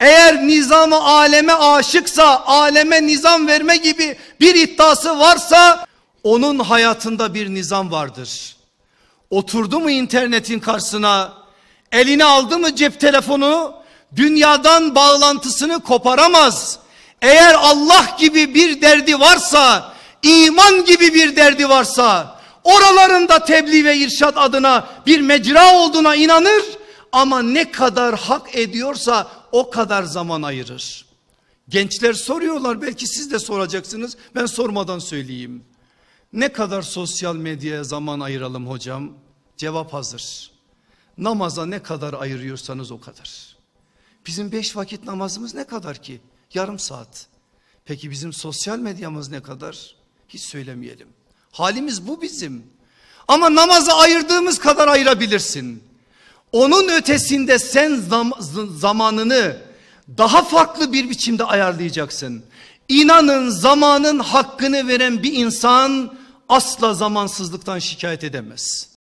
Eğer nizamı aleme aşıksa, aleme nizam verme gibi bir iddiası varsa onun hayatında bir nizam vardır. Oturdu mu internetin karşısına, elini aldı mı cep telefonu, dünyadan bağlantısını koparamaz. Eğer Allah gibi bir derdi varsa, iman gibi bir derdi varsa, oralarında tebliğ ve irşat adına bir mecra olduğuna inanır ama ne kadar hak ediyorsa o kadar zaman ayırır. Gençler soruyorlar belki siz de soracaksınız ben sormadan söyleyeyim. Ne kadar sosyal medyaya zaman ayıralım hocam? Cevap hazır. Namaza ne kadar ayırıyorsanız o kadar. Bizim beş vakit namazımız ne kadar ki? Yarım saat. Peki bizim sosyal medyamız ne kadar? Hiç söylemeyelim. Halimiz bu bizim. Ama namaza ayırdığımız kadar ayırabilirsin. Onun ötesinde sen zam zamanını daha farklı bir biçimde ayarlayacaksın. İnanın zamanın hakkını veren bir insan asla zamansızlıktan şikayet edemez.